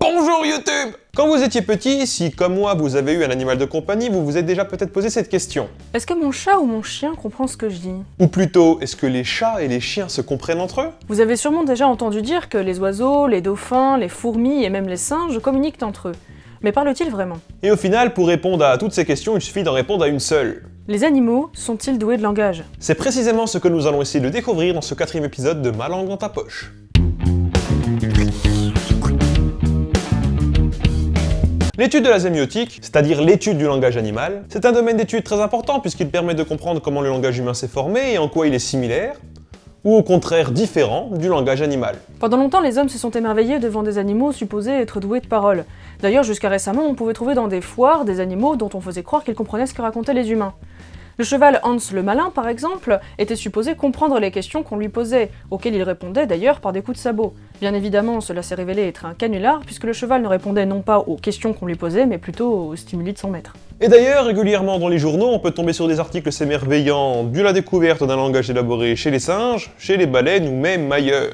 Bonjour YouTube Quand vous étiez petit, si comme moi vous avez eu un animal de compagnie, vous vous êtes déjà peut-être posé cette question. Est-ce que mon chat ou mon chien comprend ce que je dis Ou plutôt, est-ce que les chats et les chiens se comprennent entre eux Vous avez sûrement déjà entendu dire que les oiseaux, les dauphins, les fourmis et même les singes communiquent entre eux. Mais parlent-ils vraiment Et au final, pour répondre à toutes ces questions, il suffit d'en répondre à une seule. Les animaux sont-ils doués de langage C'est précisément ce que nous allons essayer de découvrir dans ce quatrième épisode de Ma langue dans ta poche. L'étude de la sémiotique, c'est-à-dire l'étude du langage animal, c'est un domaine d'étude très important puisqu'il permet de comprendre comment le langage humain s'est formé et en quoi il est similaire, ou au contraire différent du langage animal. Pendant longtemps, les hommes se sont émerveillés devant des animaux supposés être doués de parole. D'ailleurs, jusqu'à récemment, on pouvait trouver dans des foires des animaux dont on faisait croire qu'ils comprenaient ce que racontaient les humains. Le cheval Hans le Malin, par exemple, était supposé comprendre les questions qu'on lui posait, auxquelles il répondait d'ailleurs par des coups de sabot. Bien évidemment, cela s'est révélé être un canular, puisque le cheval ne répondait non pas aux questions qu'on lui posait, mais plutôt aux stimuli de son maître. Et d'ailleurs, régulièrement dans les journaux, on peut tomber sur des articles s'émerveillant de la découverte d'un langage élaboré chez les singes, chez les baleines ou même ailleurs.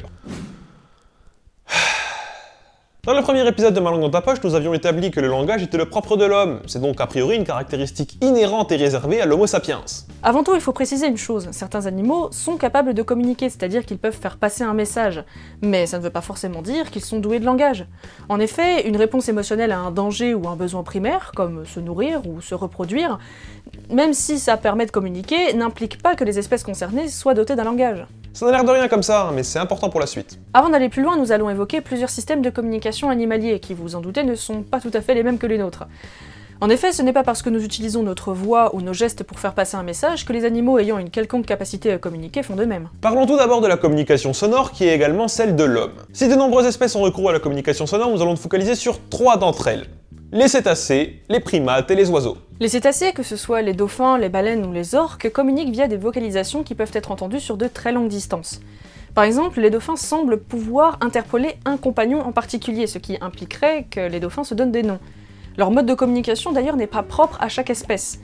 Dans le premier épisode de Ma langue dans ta poche, nous avions établi que le langage était le propre de l'homme. C'est donc a priori une caractéristique inhérente et réservée à l'homo sapiens. Avant tout, il faut préciser une chose, certains animaux sont capables de communiquer, c'est-à-dire qu'ils peuvent faire passer un message. Mais ça ne veut pas forcément dire qu'ils sont doués de langage. En effet, une réponse émotionnelle à un danger ou un besoin primaire, comme se nourrir ou se reproduire, même si ça permet de communiquer, n'implique pas que les espèces concernées soient dotées d'un langage. Ça n'a l'air de rien comme ça, hein, mais c'est important pour la suite. Avant d'aller plus loin, nous allons évoquer plusieurs systèmes de communication animaliers qui, vous en doutez, ne sont pas tout à fait les mêmes que les nôtres. En effet, ce n'est pas parce que nous utilisons notre voix ou nos gestes pour faire passer un message que les animaux ayant une quelconque capacité à communiquer font de même. Parlons tout d'abord de la communication sonore, qui est également celle de l'homme. Si de nombreuses espèces ont recours à la communication sonore, nous allons nous focaliser sur trois d'entre elles. Les cétacés, les primates et les oiseaux. Les cétacés, que ce soit les dauphins, les baleines ou les orques, communiquent via des vocalisations qui peuvent être entendues sur de très longues distances. Par exemple, les dauphins semblent pouvoir interpeller un compagnon en particulier, ce qui impliquerait que les dauphins se donnent des noms. Leur mode de communication d'ailleurs n'est pas propre à chaque espèce.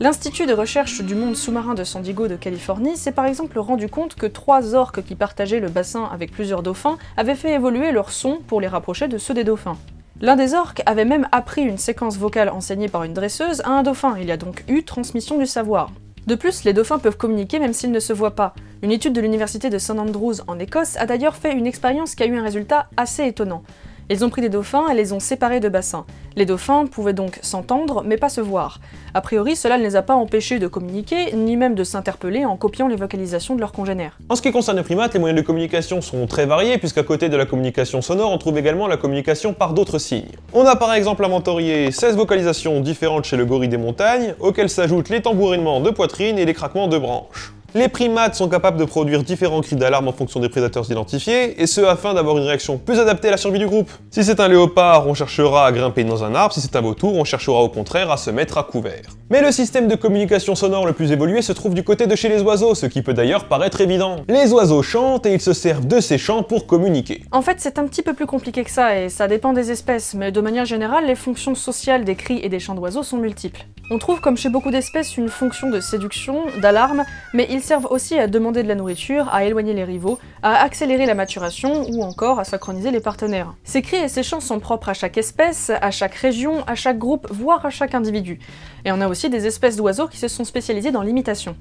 L'Institut de recherche du monde sous-marin de San Diego de Californie s'est par exemple rendu compte que trois orques qui partageaient le bassin avec plusieurs dauphins avaient fait évoluer leur son pour les rapprocher de ceux des dauphins. L'un des orques avait même appris une séquence vocale enseignée par une dresseuse à un dauphin, il y a donc eu transmission du savoir. De plus, les dauphins peuvent communiquer même s'ils ne se voient pas. Une étude de l'université de St Andrews en Écosse a d'ailleurs fait une expérience qui a eu un résultat assez étonnant. Ils ont pris des dauphins et les ont séparés de bassins. Les dauphins pouvaient donc s'entendre, mais pas se voir. A priori, cela ne les a pas empêchés de communiquer, ni même de s'interpeller en copiant les vocalisations de leurs congénères. En ce qui concerne les primates, les moyens de communication sont très variés, puisqu'à côté de la communication sonore, on trouve également la communication par d'autres signes. On a par exemple inventorié 16 vocalisations différentes chez le gorille des montagnes, auxquelles s'ajoutent les tambourinements de poitrine et les craquements de branches. Les primates sont capables de produire différents cris d'alarme en fonction des prédateurs identifiés, et ce afin d'avoir une réaction plus adaptée à la survie du groupe. Si c'est un léopard, on cherchera à grimper dans un arbre, si c'est un vautour, on cherchera au contraire à se mettre à couvert. Mais le système de communication sonore le plus évolué se trouve du côté de chez les oiseaux, ce qui peut d'ailleurs paraître évident. Les oiseaux chantent et ils se servent de ces chants pour communiquer. En fait, c'est un petit peu plus compliqué que ça, et ça dépend des espèces, mais de manière générale, les fonctions sociales des cris et des chants d'oiseaux sont multiples. On trouve comme chez beaucoup d'espèces une fonction de séduction, d'alarme, mais ils servent aussi à demander de la nourriture, à éloigner les rivaux, à accélérer la maturation ou encore à synchroniser les partenaires. Ces cris et ces chants sont propres à chaque espèce, à chaque région, à chaque groupe, voire à chaque individu. Et on a aussi des espèces d'oiseaux qui se sont spécialisées dans l'imitation.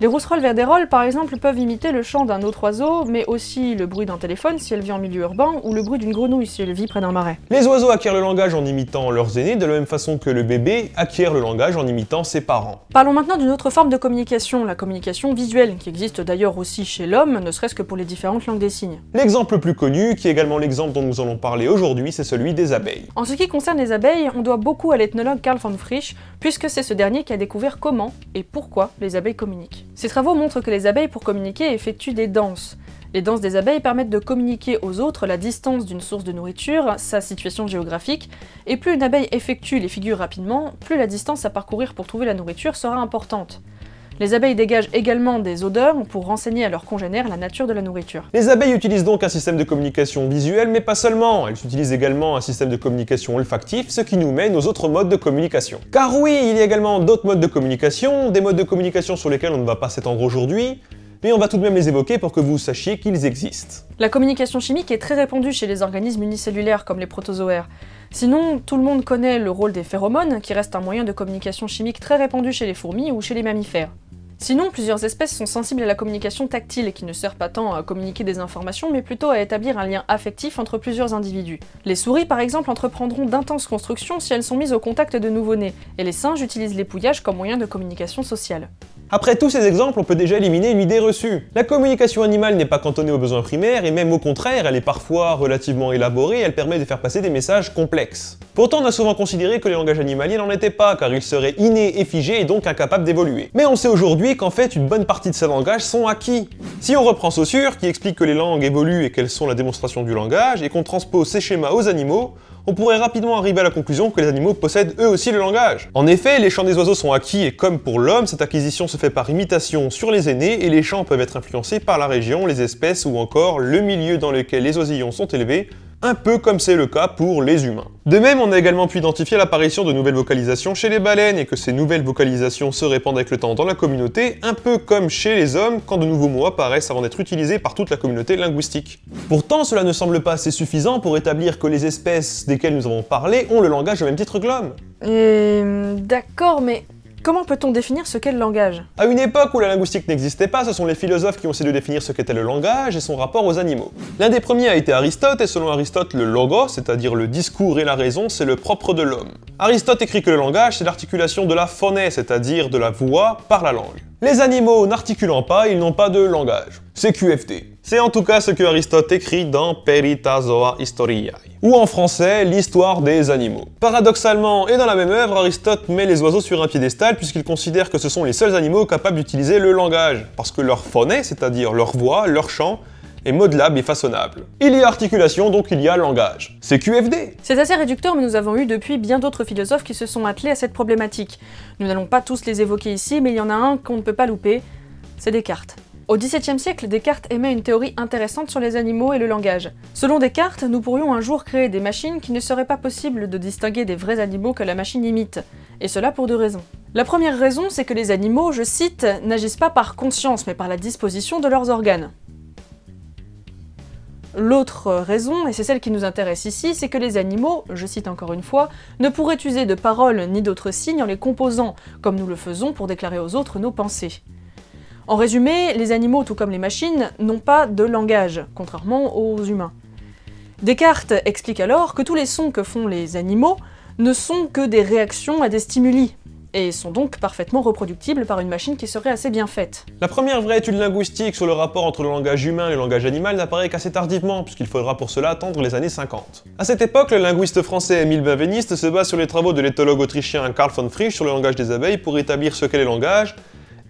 Les rousserolles verdérolles, par exemple, peuvent imiter le chant d'un autre oiseau, mais aussi le bruit d'un téléphone si elle vit en milieu urbain, ou le bruit d'une grenouille si elle vit près d'un marais. Les oiseaux acquièrent le langage en imitant leurs aînés, de la même façon que le bébé acquiert le langage en imitant ses parents. Parlons maintenant d'une autre forme de communication, la communication visuelle, qui existe d'ailleurs aussi chez l'homme, ne serait-ce que pour les différentes langues des signes. L'exemple le plus connu, qui est également l'exemple dont nous allons parler aujourd'hui, c'est celui des abeilles. En ce qui concerne les abeilles, on doit beaucoup à l'ethnologue Karl von Frisch, puisque c'est ce dernier qui a découvert comment et pourquoi les abeilles communiquent. Ces travaux montrent que les abeilles, pour communiquer, effectuent des danses. Les danses des abeilles permettent de communiquer aux autres la distance d'une source de nourriture, sa situation géographique, et plus une abeille effectue les figures rapidement, plus la distance à parcourir pour trouver la nourriture sera importante. Les abeilles dégagent également des odeurs pour renseigner à leurs congénères la nature de la nourriture. Les abeilles utilisent donc un système de communication visuelle, mais pas seulement. Elles utilisent également un système de communication olfactif, ce qui nous mène aux autres modes de communication. Car oui, il y a également d'autres modes de communication, des modes de communication sur lesquels on ne va pas s'étendre aujourd'hui, mais on va tout de même les évoquer pour que vous sachiez qu'ils existent. La communication chimique est très répandue chez les organismes unicellulaires comme les protozoaires. Sinon, tout le monde connaît le rôle des phéromones, qui reste un moyen de communication chimique très répandu chez les fourmis ou chez les mammifères. Sinon, plusieurs espèces sont sensibles à la communication tactile et qui ne sert pas tant à communiquer des informations, mais plutôt à établir un lien affectif entre plusieurs individus. Les souris, par exemple, entreprendront d'intenses constructions si elles sont mises au contact de nouveau-nés, et les singes utilisent les pouillages comme moyen de communication sociale. Après tous ces exemples, on peut déjà éliminer une idée reçue. La communication animale n'est pas cantonnée aux besoins primaires, et même au contraire, elle est parfois relativement élaborée, et elle permet de faire passer des messages complexes. Pourtant, on a souvent considéré que les langages animaliers n'en étaient pas, car ils seraient innés et figés, et donc incapables d'évoluer. Mais on sait aujourd'hui qu'en fait, une bonne partie de ces langages sont acquis. Si on reprend Saussure, qui explique que les langues évoluent et qu'elles sont la démonstration du langage, et qu'on transpose ces schémas aux animaux, on pourrait rapidement arriver à la conclusion que les animaux possèdent eux aussi le langage. En effet, les chants des oiseaux sont acquis et comme pour l'homme, cette acquisition se fait par imitation sur les aînés et les chants peuvent être influencés par la région, les espèces ou encore le milieu dans lequel les oisillons sont élevés, un peu comme c'est le cas pour les humains. De même, on a également pu identifier l'apparition de nouvelles vocalisations chez les baleines et que ces nouvelles vocalisations se répandent avec le temps dans la communauté, un peu comme chez les hommes quand de nouveaux mots apparaissent avant d'être utilisés par toute la communauté linguistique. Pourtant, cela ne semble pas assez suffisant pour établir que les espèces desquelles nous avons parlé ont le langage au même titre que l'homme. Euh, D'accord, mais Comment peut-on définir ce qu'est le langage À une époque où la linguistique n'existait pas, ce sont les philosophes qui ont essayé de définir ce qu'était le langage et son rapport aux animaux. L'un des premiers a été Aristote, et selon Aristote, le logos, c'est-à-dire le discours et la raison, c'est le propre de l'homme. Aristote écrit que le langage, c'est l'articulation de la phonée, c'est-à-dire de la voix, par la langue. Les animaux n'articulant pas, ils n'ont pas de langage. C'est QFT. C'est en tout cas ce que Aristote écrit dans Peritazoa Historiae, ou en français, l'histoire des animaux. Paradoxalement, et dans la même œuvre, Aristote met les oiseaux sur un piédestal puisqu'il considère que ce sont les seuls animaux capables d'utiliser le langage, parce que leur phoné, c'est-à-dire leur voix, leur chant, et modelable et façonnable. Il y a articulation, donc il y a langage. C'est QFD C'est assez réducteur, mais nous avons eu depuis bien d'autres philosophes qui se sont attelés à cette problématique. Nous n'allons pas tous les évoquer ici, mais il y en a un qu'on ne peut pas louper, c'est Descartes. Au XVIIe siècle, Descartes émet une théorie intéressante sur les animaux et le langage. Selon Descartes, nous pourrions un jour créer des machines qui ne seraient pas possible de distinguer des vrais animaux que la machine imite, et cela pour deux raisons. La première raison, c'est que les animaux, je cite, n'agissent pas par conscience, mais par la disposition de leurs organes. L'autre raison, et c'est celle qui nous intéresse ici, c'est que les animaux, je cite encore une fois, ne pourraient user de paroles ni d'autres signes en les composant, comme nous le faisons pour déclarer aux autres nos pensées. En résumé, les animaux, tout comme les machines, n'ont pas de langage, contrairement aux humains. Descartes explique alors que tous les sons que font les animaux ne sont que des réactions à des stimuli, et sont donc parfaitement reproductibles par une machine qui serait assez bien faite. La première vraie étude linguistique sur le rapport entre le langage humain et le langage animal n'apparaît qu'assez tardivement, puisqu'il faudra pour cela attendre les années 50. À cette époque, le linguiste français Émile Benveniste se base sur les travaux de l'éthologue autrichien Carl von Frisch sur le langage des abeilles pour établir ce qu'est le langage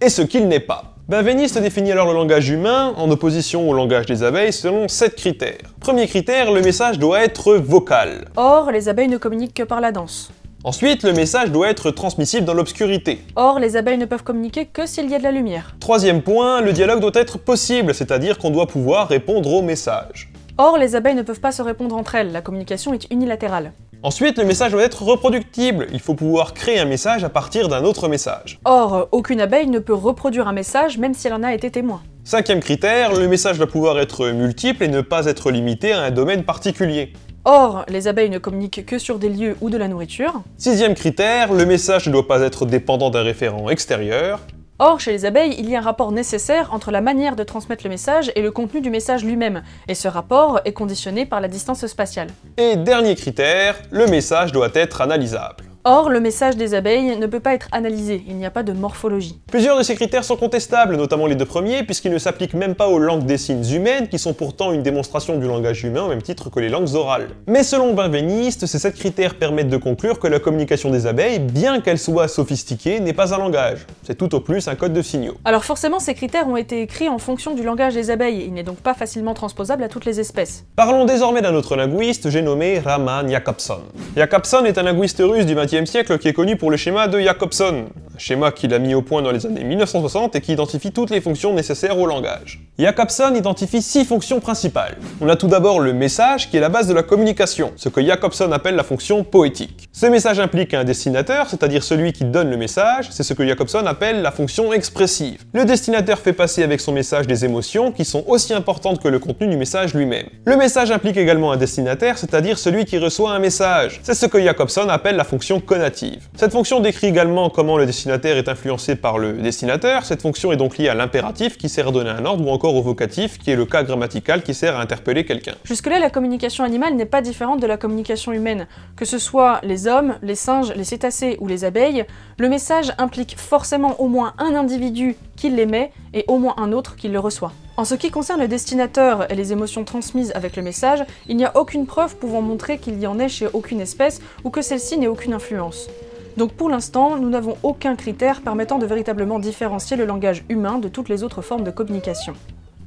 et ce qu'il n'est pas. Benveniste définit alors le langage humain, en opposition au langage des abeilles, selon sept critères. Premier critère, le message doit être vocal. Or, les abeilles ne communiquent que par la danse. Ensuite, le message doit être transmissible dans l'obscurité. Or, les abeilles ne peuvent communiquer que s'il y a de la lumière. Troisième point, le dialogue doit être possible, c'est-à-dire qu'on doit pouvoir répondre au message. Or, les abeilles ne peuvent pas se répondre entre elles, la communication est unilatérale. Ensuite, le message doit être reproductible, il faut pouvoir créer un message à partir d'un autre message. Or, aucune abeille ne peut reproduire un message même si elle en a été témoin. Cinquième critère, le message doit pouvoir être multiple et ne pas être limité à un domaine particulier. Or, les abeilles ne communiquent que sur des lieux ou de la nourriture. Sixième critère, le message ne doit pas être dépendant d'un référent extérieur. Or, chez les abeilles, il y a un rapport nécessaire entre la manière de transmettre le message et le contenu du message lui-même, et ce rapport est conditionné par la distance spatiale. Et dernier critère, le message doit être analysable. Or, le message des abeilles ne peut pas être analysé, il n'y a pas de morphologie. Plusieurs de ces critères sont contestables, notamment les deux premiers, puisqu'ils ne s'appliquent même pas aux langues des signes humaines, qui sont pourtant une démonstration du langage humain au même titre que les langues orales. Mais selon Benveniste, ces sept critères permettent de conclure que la communication des abeilles, bien qu'elle soit sophistiquée, n'est pas un langage. C'est tout au plus un code de signaux. Alors forcément, ces critères ont été écrits en fonction du langage des abeilles, il n'est donc pas facilement transposable à toutes les espèces. Parlons désormais d'un autre linguiste, j'ai nommé Raman Jakobson. Jakobson est un linguiste russe du 20 siècle qui est connu pour le schéma de Jacobson schéma qu'il a mis au point dans les années 1960 et qui identifie toutes les fonctions nécessaires au langage. Jacobson identifie six fonctions principales. On a tout d'abord le message qui est la base de la communication, ce que Jacobson appelle la fonction poétique. Ce message implique un destinateur, c'est-à-dire celui qui donne le message, c'est ce que Jacobson appelle la fonction expressive. Le destinateur fait passer avec son message des émotions qui sont aussi importantes que le contenu du message lui-même. Le message implique également un destinataire, c'est-à-dire celui qui reçoit un message, c'est ce que Jacobson appelle la fonction conative. Cette fonction décrit également comment le destinataire destinataire est influencé par le destinataire, cette fonction est donc liée à l'impératif qui sert à donner un ordre ou encore au vocatif qui est le cas grammatical qui sert à interpeller quelqu'un. Jusque-là, la communication animale n'est pas différente de la communication humaine. Que ce soit les hommes, les singes, les cétacés ou les abeilles, le message implique forcément au moins un individu qui l'émet et au moins un autre qui le reçoit. En ce qui concerne le destinateur et les émotions transmises avec le message, il n'y a aucune preuve pouvant montrer qu'il y en est chez aucune espèce ou que celle-ci n'ait aucune influence. Donc pour l'instant, nous n'avons aucun critère permettant de véritablement différencier le langage humain de toutes les autres formes de communication.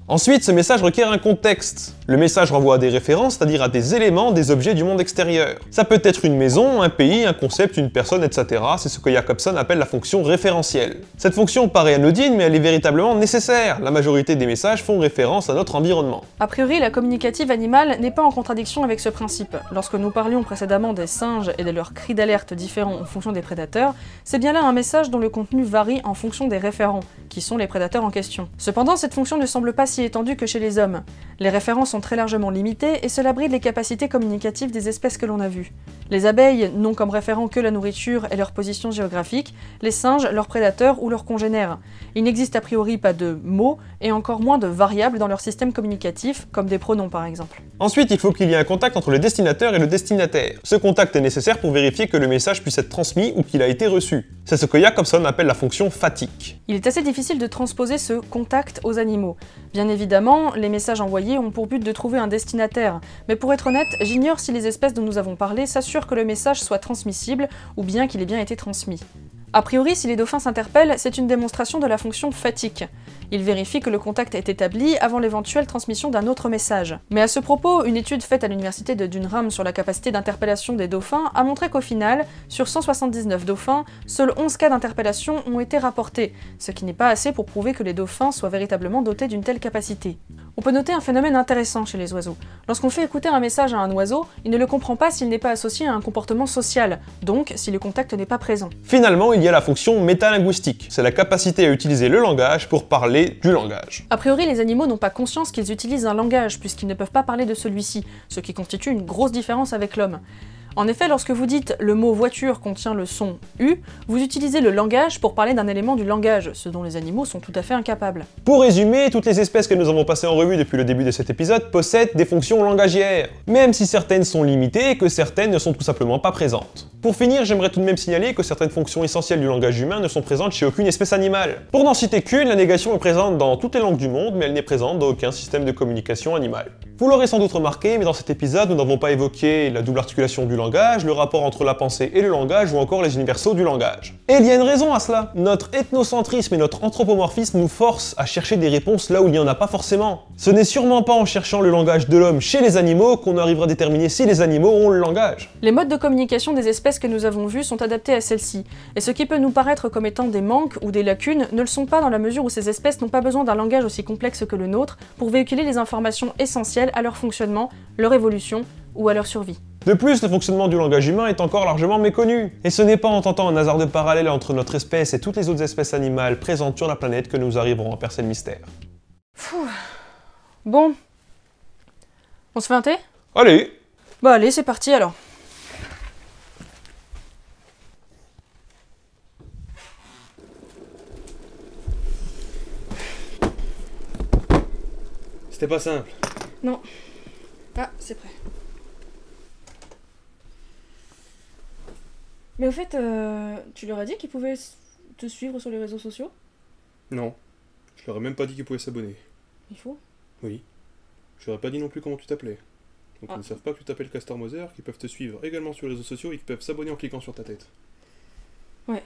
Ensuite, ce message requiert un contexte. Le message renvoie à des références, c'est-à-dire à des éléments, des objets du monde extérieur. Ça peut être une maison, un pays, un concept, une personne, etc. C'est ce que Jacobson appelle la fonction référentielle. Cette fonction paraît anodine, mais elle est véritablement nécessaire. La majorité des messages font référence à notre environnement. A priori, la communicative animale n'est pas en contradiction avec ce principe. Lorsque nous parlions précédemment des singes et de leurs cris d'alerte différents en fonction des prédateurs, c'est bien là un message dont le contenu varie en fonction des référents, qui sont les prédateurs en question. Cependant, cette fonction ne semble pas aussi étendue que chez les hommes. Les références sont très largement limitées et cela bride les capacités communicatives des espèces que l'on a vues. Les abeilles n'ont comme référent que la nourriture et leur position géographique, les singes, leurs prédateurs ou leurs congénères. Il n'existe a priori pas de mots et encore moins de variables dans leur système communicatif, comme des pronoms par exemple. Ensuite, il faut qu'il y ait un contact entre le destinateur et le destinataire. Ce contact est nécessaire pour vérifier que le message puisse être transmis ou qu'il a été reçu. C'est ce que Jacobson appelle la fonction fatigue. Il est assez difficile de transposer ce contact aux animaux. Bien Bien évidemment, les messages envoyés ont pour but de trouver un destinataire, mais pour être honnête, j'ignore si les espèces dont nous avons parlé s'assurent que le message soit transmissible ou bien qu'il ait bien été transmis. A priori, si les dauphins s'interpellent, c'est une démonstration de la fonction fatigue. Ils vérifient que le contact est établi avant l'éventuelle transmission d'un autre message. Mais à ce propos, une étude faite à l'université de Dunham sur la capacité d'interpellation des dauphins a montré qu'au final, sur 179 dauphins, seuls 11 cas d'interpellation ont été rapportés, ce qui n'est pas assez pour prouver que les dauphins soient véritablement dotés d'une telle capacité. On peut noter un phénomène intéressant chez les oiseaux. Lorsqu'on fait écouter un message à un oiseau, il ne le comprend pas s'il n'est pas associé à un comportement social, donc si le contact n'est pas présent. Finalement, y a la fonction métalinguistique. C'est la capacité à utiliser le langage pour parler du langage. A priori, les animaux n'ont pas conscience qu'ils utilisent un langage, puisqu'ils ne peuvent pas parler de celui-ci, ce qui constitue une grosse différence avec l'homme. En effet, lorsque vous dites le mot voiture contient le son U, vous utilisez le langage pour parler d'un élément du langage, ce dont les animaux sont tout à fait incapables. Pour résumer, toutes les espèces que nous avons passées en revue depuis le début de cet épisode possèdent des fonctions langagières, même si certaines sont limitées et que certaines ne sont tout simplement pas présentes. Pour finir, j'aimerais tout de même signaler que certaines fonctions essentielles du langage humain ne sont présentes chez aucune espèce animale. Pour n'en citer qu'une, la négation est présente dans toutes les langues du monde, mais elle n'est présente dans aucun système de communication animale. Vous l'aurez sans doute remarqué, mais dans cet épisode, nous n'avons pas évoqué la double articulation du langage, le rapport entre la pensée et le langage, ou encore les universaux du langage. Et il y a une raison à cela. Notre ethnocentrisme et notre anthropomorphisme nous forcent à chercher des réponses là où il n'y en a pas forcément. Ce n'est sûrement pas en cherchant le langage de l'homme chez les animaux qu'on arrivera à déterminer si les animaux ont le langage. Les modes de communication des espèces que nous avons vues sont adaptées à celles ci et ce qui peut nous paraître comme étant des manques ou des lacunes ne le sont pas dans la mesure où ces espèces n'ont pas besoin d'un langage aussi complexe que le nôtre pour véhiculer les informations essentielles à leur fonctionnement, leur évolution ou à leur survie. De plus, le fonctionnement du langage humain est encore largement méconnu. Et ce n'est pas en tentant un hasard de parallèle entre notre espèce et toutes les autres espèces animales présentes sur la planète que nous arriverons à percer le mystère. Bon. On se fait un thé Allez Bah allez, c'est parti alors. C'est pas simple. Non. Ah, c'est prêt. Mais au fait, euh, tu leur as dit qu'ils pouvaient te suivre sur les réseaux sociaux Non. Je leur ai même pas dit qu'ils pouvaient s'abonner. Il faut Oui. Je leur ai pas dit non plus comment tu t'appelais. Donc ah. ils ne savent pas que tu t'appelles Castor Moser, qu'ils peuvent te suivre également sur les réseaux sociaux et qu'ils peuvent s'abonner en cliquant sur ta tête. Ouais.